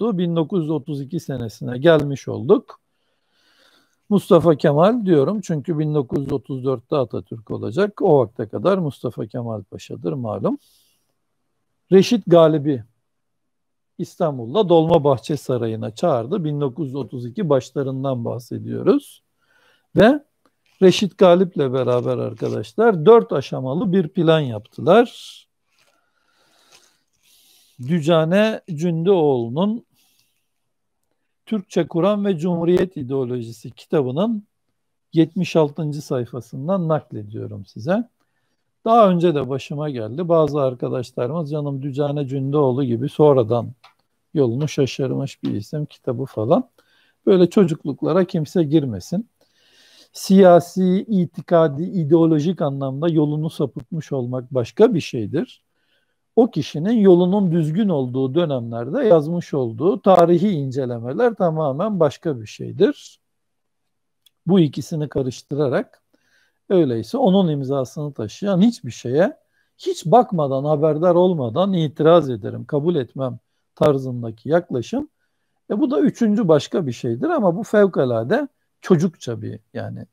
tuttu. 1932 senesine gelmiş olduk. Mustafa Kemal diyorum çünkü 1934'te Atatürk olacak. O vakte kadar Mustafa Kemal Paşa'dır malum. Reşit Galibi İstanbul'da Dolmabahçe Sarayı'na çağırdı. 1932 başlarından bahsediyoruz. Ve Reşit Galip'le beraber arkadaşlar dört aşamalı bir plan yaptılar. Dücane Cündeoğlu'nun Türkçe Kur'an ve Cumhuriyet İdeolojisi kitabının 76. sayfasından naklediyorum size. Daha önce de başıma geldi. Bazı arkadaşlarımız canım Dücane Cündoğlu gibi sonradan yolunu şaşırmış bir isim kitabı falan. Böyle çocukluklara kimse girmesin. Siyasi, itikadi, ideolojik anlamda yolunu sapıtmış olmak başka bir şeydir o kişinin yolunun düzgün olduğu dönemlerde yazmış olduğu tarihi incelemeler tamamen başka bir şeydir. Bu ikisini karıştırarak öyleyse onun imzasını taşıyan hiçbir şeye hiç bakmadan, haberdar olmadan itiraz ederim, kabul etmem tarzındaki yaklaşım. E bu da üçüncü başka bir şeydir ama bu fevkalade çocukça bir yani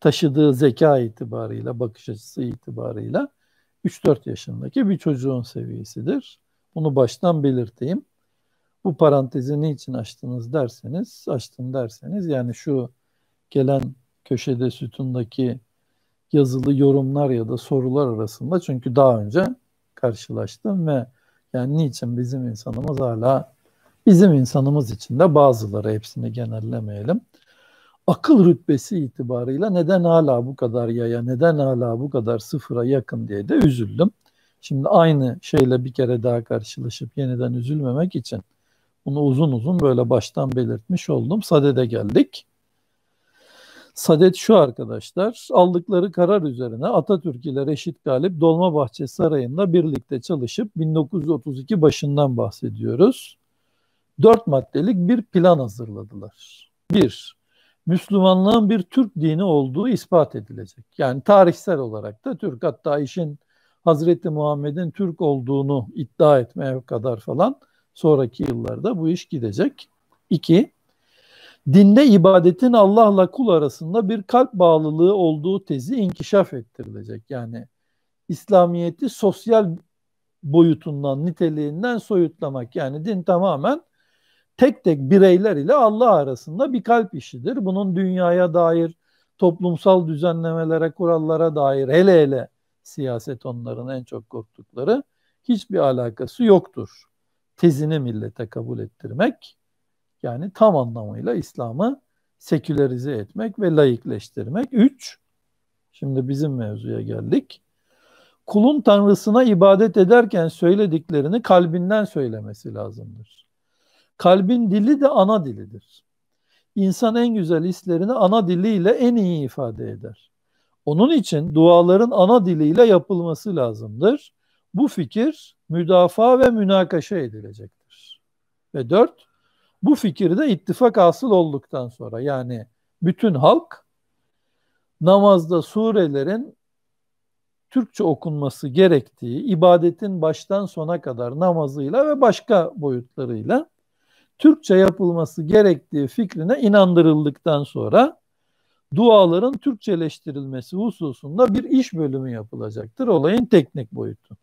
taşıdığı zeka itibarıyla, bakış açısı itibarıyla 3-4 yaşındaki bir çocuğun seviyesidir. Bunu baştan belirteyim. Bu parantezi niçin açtınız derseniz, açtım derseniz yani şu gelen köşede sütundaki yazılı yorumlar ya da sorular arasında çünkü daha önce karşılaştım ve yani niçin bizim insanımız hala bizim insanımız için de bazıları hepsini genellemeyelim akıl rütbesi itibarıyla neden hala bu kadar yaya, neden hala bu kadar sıfıra yakın diye de üzüldüm. Şimdi aynı şeyle bir kere daha karşılaşıp yeniden üzülmemek için bunu uzun uzun böyle baştan belirtmiş oldum. Sadede geldik. Sadet şu arkadaşlar, aldıkları karar üzerine Atatürk ile Reşit Galip Dolmabahçe Sarayı'nda birlikte çalışıp 1932 başından bahsediyoruz. Dört maddelik bir plan hazırladılar. Bir, Müslümanlığın bir Türk dini olduğu ispat edilecek. Yani tarihsel olarak da Türk hatta işin Hazreti Muhammed'in Türk olduğunu iddia etmeye kadar falan sonraki yıllarda bu iş gidecek. İki, dinde ibadetin Allah'la kul arasında bir kalp bağlılığı olduğu tezi inkişaf ettirilecek. Yani İslamiyet'i sosyal boyutundan, niteliğinden soyutlamak. Yani din tamamen tek tek bireyler ile Allah arasında bir kalp işidir. Bunun dünyaya dair, toplumsal düzenlemelere, kurallara dair hele hele siyaset onların en çok korktukları hiçbir alakası yoktur. Tezini millete kabul ettirmek yani tam anlamıyla İslam'ı sekülerize etmek ve laikleştirmek. Üç, şimdi bizim mevzuya geldik. Kulun tanrısına ibadet ederken söylediklerini kalbinden söylemesi lazımdır. Kalbin dili de ana dilidir. İnsan en güzel hislerini ana diliyle en iyi ifade eder. Onun için duaların ana diliyle yapılması lazımdır. Bu fikir müdafaa ve münakaşa edilecektir. Ve dört, bu fikirde ittifak asıl olduktan sonra yani bütün halk namazda surelerin Türkçe okunması gerektiği, ibadetin baştan sona kadar namazıyla ve başka boyutlarıyla Türkçe yapılması gerektiği fikrine inandırıldıktan sonra duaların Türkçeleştirilmesi hususunda bir iş bölümü yapılacaktır. Olayın teknik boyutu.